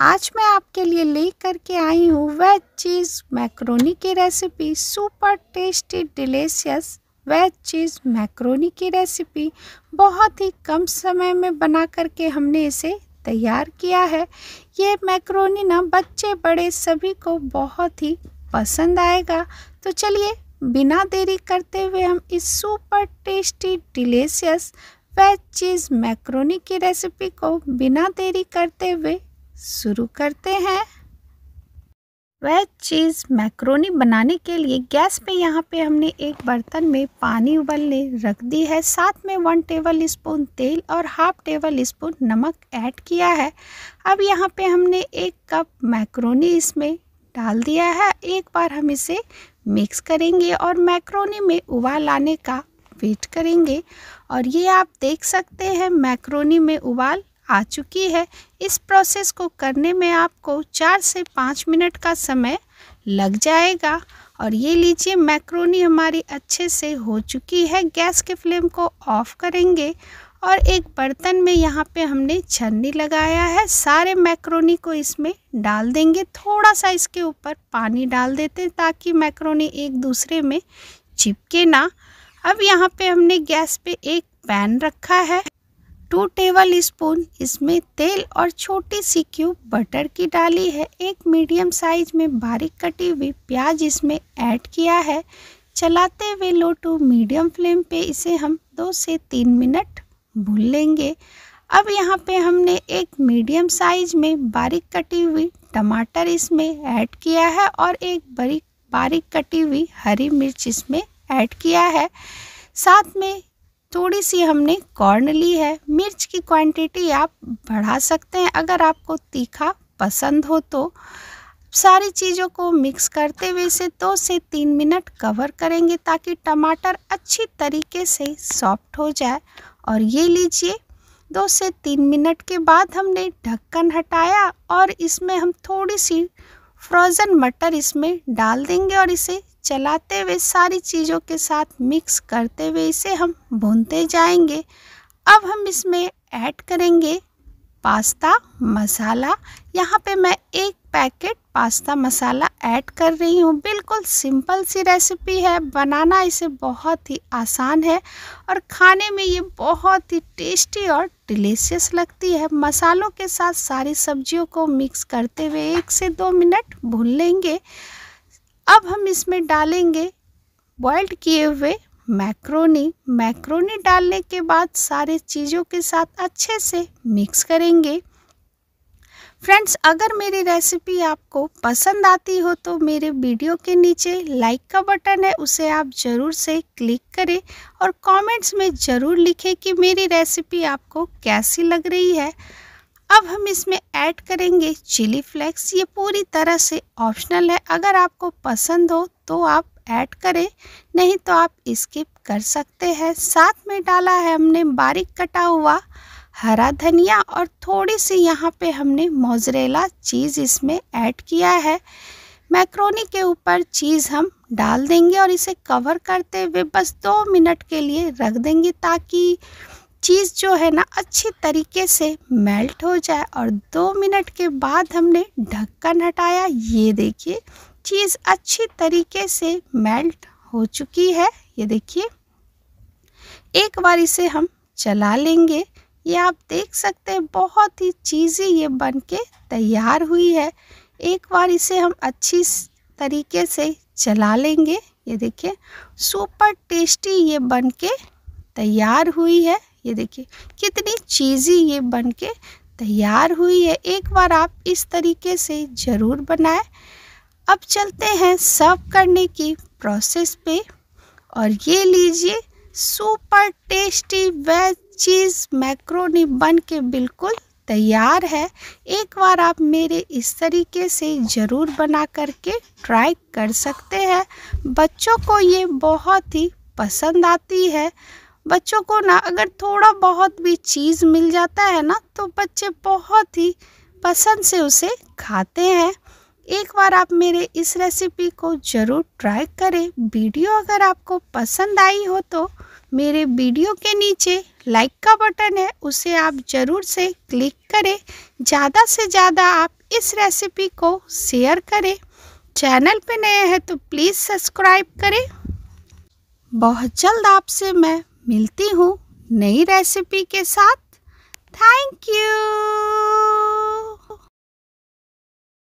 आज मैं आपके लिए ले करके आई हूँ वेज चीज़ मैक्रोनी की recipe super tasty delicious veg cheese macaroni की रेसिपी बहुत ही कम समय में बना करके हमने इसे तैयार किया है ये मैक्रोनी ना बच्चे बड़े सभी को बहुत ही पसंद आएगा तो चलिए बिना देरी करते हुए हम इस super tasty delicious veg cheese macaroni की रेसिपी को बिना देरी करते हुए शुरू करते हैं वह चीज़ मैक्रोनी बनाने के लिए गैस पे यहाँ पे हमने एक बर्तन में पानी उबलने रख दी है साथ में वन टेबल स्पून तेल और हाफ टेबल स्पून नमक ऐड किया है अब यहाँ पे हमने एक कप मैक्रोनी इसमें डाल दिया है एक बार हम इसे मिक्स करेंगे और मैक्रोनी में उबाल आने का वेट करेंगे और ये आप देख सकते हैं मैक्रोनी में उबाल आ चुकी है इस प्रोसेस को करने में आपको चार से पाँच मिनट का समय लग जाएगा और ये लीजिए मैक्रोनी हमारी अच्छे से हो चुकी है गैस के फ्लेम को ऑफ करेंगे और एक बर्तन में यहाँ पे हमने छन्नी लगाया है सारे मैक्रोनी को इसमें डाल देंगे थोड़ा सा इसके ऊपर पानी डाल देते हैं ताकि मैक्रोनी एक दूसरे में चिपके ना अब यहाँ पे हमने गैस पे एक पैन रखा है टू टेबल स्पून इसमें तेल और छोटी सी क्यूब बटर की डाली है एक मीडियम साइज में बारीक कटी हुई प्याज इसमें ऐड किया है चलाते हुए लो टू मीडियम फ्लेम पे इसे हम दो से तीन मिनट भून लेंगे अब यहाँ पे हमने एक मीडियम साइज में बारीक कटी हुई टमाटर इसमें ऐड किया है और एक बारीक बारीक कटी हुई हरी मिर्च इसमें ऐड किया है साथ में थोड़ी सी हमने कॉर्न ली है मिर्च की क्वांटिटी आप बढ़ा सकते हैं अगर आपको तीखा पसंद हो तो सारी चीज़ों को मिक्स करते हुए इसे दो से तीन मिनट कवर करेंगे ताकि टमाटर अच्छी तरीके से सॉफ्ट हो जाए और ये लीजिए दो से तीन मिनट के बाद हमने ढक्कन हटाया और इसमें हम थोड़ी सी फ्रोज़न मटर इसमें डाल देंगे और इसे चलाते हुए सारी चीज़ों के साथ मिक्स करते हुए इसे हम भूनते जाएंगे अब हम इसमें ऐड करेंगे पास्ता मसाला यहाँ पे मैं एक पैकेट पास्ता मसाला ऐड कर रही हूँ बिल्कुल सिंपल सी रेसिपी है बनाना इसे बहुत ही आसान है और खाने में ये बहुत ही टेस्टी और डिलीशियस लगती है मसालों के साथ सारी सब्जियों को मिक्स करते हुए एक से दो मिनट भून लेंगे अब हम इसमें डालेंगे बॉइल्ड किए हुए मैक्रोनी मैक्रोनी डालने के बाद सारे चीज़ों के साथ अच्छे से मिक्स करेंगे फ्रेंड्स अगर मेरी रेसिपी आपको पसंद आती हो तो मेरे वीडियो के नीचे लाइक का बटन है उसे आप ज़रूर से क्लिक करें और कमेंट्स में ज़रूर लिखें कि मेरी रेसिपी आपको कैसी लग रही है अब हम इसमें ऐड करेंगे चिली फ्लेक्स ये पूरी तरह से ऑप्शनल है अगर आपको पसंद हो तो आप ऐड करें नहीं तो आप स्किप कर सकते हैं साथ में डाला है हमने बारीक कटा हुआ हरा धनिया और थोड़ी सी यहाँ पे हमने मोजरेला चीज़ इसमें ऐड किया है मैक्रोनी के ऊपर चीज़ हम डाल देंगे और इसे कवर करते हुए बस दो मिनट के लिए रख देंगे ताकि चीज़ जो है ना अच्छी तरीके से मेल्ट हो जाए और दो मिनट के बाद हमने ढक्कन हटाया ये देखिए चीज़ अच्छी तरीके से मेल्ट हो चुकी है ये देखिए एक बार इसे हम चला लेंगे ये आप देख सकते हैं बहुत ही चीज़ें ये बन के तैयार हुई है एक बार इसे हम अच्छी तरीके से चला लेंगे ये देखिए सुपर टेस्टी ये बन के तैयार हुई है ये देखिए कितनी चीज़ी ये बन के तैयार हुई है एक बार आप इस तरीके से ज़रूर बनाएं अब चलते हैं सर्व करने की प्रोसेस पे और ये लीजिए super tasty veg cheese macaroni बन के बिल्कुल तैयार है एक बार आप मेरे इस तरीके से ज़रूर बना करके ट्राई कर सकते हैं बच्चों को ये बहुत ही पसंद आती है बच्चों को ना अगर थोड़ा बहुत भी चीज़ मिल जाता है ना तो बच्चे बहुत ही पसंद से उसे खाते हैं एक बार आप मेरे इस रेसिपी को ज़रूर ट्राई करें वीडियो अगर आपको पसंद आई हो तो मेरे वीडियो के नीचे लाइक का बटन है उसे आप ज़रूर से क्लिक करें ज़्यादा से ज़्यादा आप इस रेसिपी को शेयर करें चैनल पे नए हैं तो प्लीज़ सब्सक्राइब करें बहुत जल्द आपसे मैं मिलती हूँ नई रेसिपी के साथ थैंक यू